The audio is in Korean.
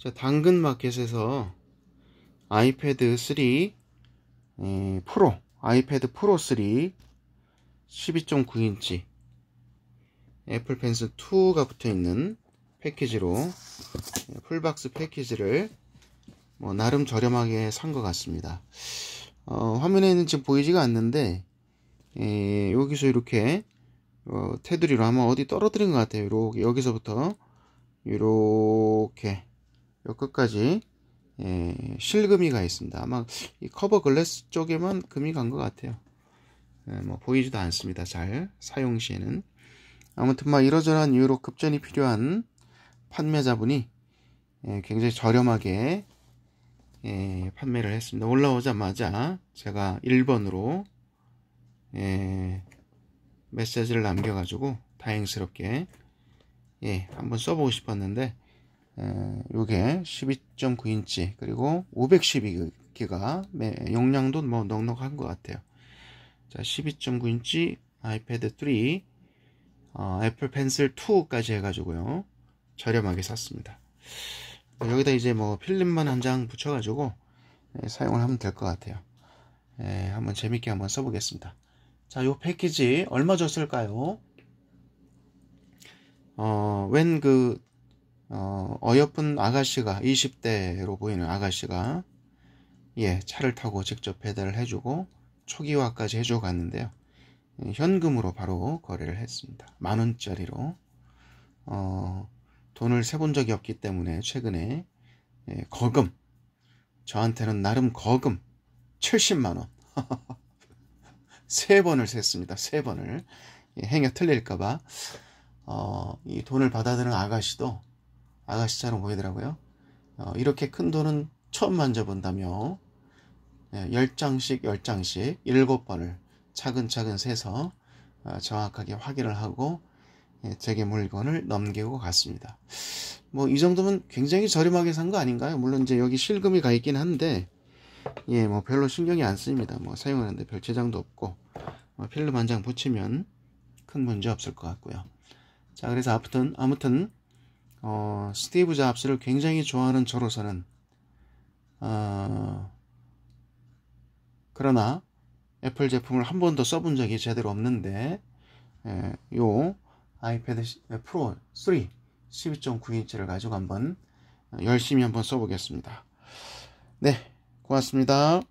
자, 당근마켓에서 아이패드 3 에, 예, 프로, 아이패드 프로 3 12.9인치 애플 펜슬 2가 붙어 있는 패키지로 예, 풀박스 패키지를 뭐 나름 저렴하게 산 것 같습니다. 어, 화면에는 지금 보이지가 않는데 에, 예, 여기서 이렇게 어, 테두리로 아마 어디 떨어뜨린 것 같아요. 이렇게 여기서부터 이렇게 요 끝까지 예, 실금이 가 있습니다. 아마 이 커버 글래스 쪽에만 금이 간 것 같아요. 예, 뭐 보이지도 않습니다. 잘 사용 시에는 아무튼 막 이러저러한 이유로 급전이 필요한 판매자분이 예, 굉장히 저렴하게 예, 판매를 했습니다. 올라오자마자 제가 1번으로 예, 메시지를 남겨가지고 다행스럽게 예, 한번 써보고 싶었는데 예, 요게 12.9인치 그리고 512기가 용량도 뭐 넉넉한 것 같아요 자 12.9인치 아이패드 3 어, 애플 펜슬 2까지 해가지고요 저렴하게 샀습니다 여기다 이제 뭐 필름만 한 장 붙여가지고 예, 사용을 하면 될 것 같아요 예, 한번 재밌게 한번 써보겠습니다 자요 패키지 얼마 줬을까요 어, 웬그 어, 어여쁜 아가씨가 20대로 보이는 아가씨가 예 차를 타고 직접 배달을 해주고 초기화까지 해줘 갔는데요 예, 현금으로 바로 거래를 했습니다 만 원짜리로 어, 돈을 세본 적이 없기 때문에 최근에 예, 거금 저한테는 나름 거금 70만 원세 번을 셌습니다 세 번을 예, 행여 틀릴까봐 어, 이 돈을 받아드는 아가씨도 아가씨처럼 보이더라고요. 어, 이렇게 큰 돈은 처음 만져본다며 예, 10장씩 10장씩 7번을 차근차근 세서 어, 정확하게 확인을 하고 예, 제게 물건을 넘기고 갔습니다. 뭐 이 정도면 굉장히 저렴하게 산 거 아닌가요? 물론 이제 여기 실금이 가 있긴 한데 예, 뭐 별로 신경이 안 씁니다. 뭐 사용하는데 별 제장도 없고 뭐 필름 한 장 붙이면 큰 문제 없을 것 같고요. 자, 그래서 아무튼 아무튼 어, 스티브 잡스를 굉장히 좋아하는 저로서는 어, 그러나 애플 제품을 한 번도 써 본 적이 제대로 없는데 예, 요 아이패드 예, 프로 3 12.9인치를 가지고 한번 열심히 한번 써보겠습니다. 네, 고맙습니다.